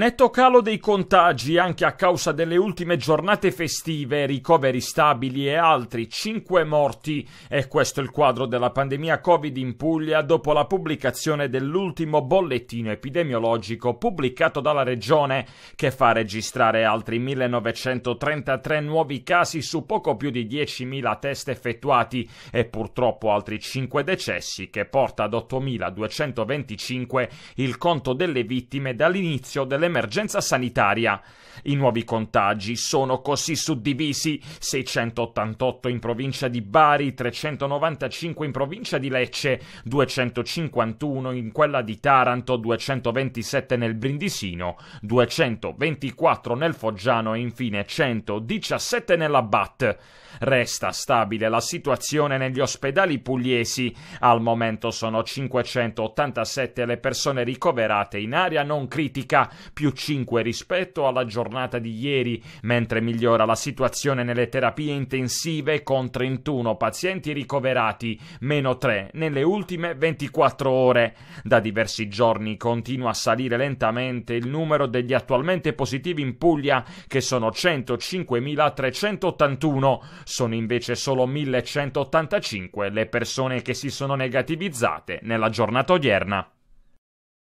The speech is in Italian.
Netto calo dei contagi anche a causa delle ultime giornate festive, ricoveri stabili e altri 5 morti. E questo è il quadro della pandemia Covid in Puglia dopo la pubblicazione dell'ultimo bollettino epidemiologico pubblicato dalla regione, che fa registrare altri 1933 nuovi casi su poco più di 10.000 test effettuati e purtroppo altri 5 decessi, che porta ad 8.225 il conto delle vittime dall'inizio delle l'emergenza sanitaria. I nuovi contagi sono così suddivisi: 688 in provincia di Bari, 395 in provincia di Lecce, 251 in quella di Taranto, 227 nel Brindisino, 224 nel Foggiano e infine 117 nella BAT. Resta stabile la situazione negli ospedali pugliesi. Al momento sono 587 le persone ricoverate in area non critica, più 5 rispetto alla giornata di ieri, mentre migliora la situazione nelle terapie intensive con 31 pazienti ricoverati, meno 3 nelle ultime 24 ore. Da diversi giorni continua a salire lentamente il numero degli attualmente positivi in Puglia, che sono 105.381. Sono invece solo 1.185 le persone che si sono negativizzate nella giornata odierna.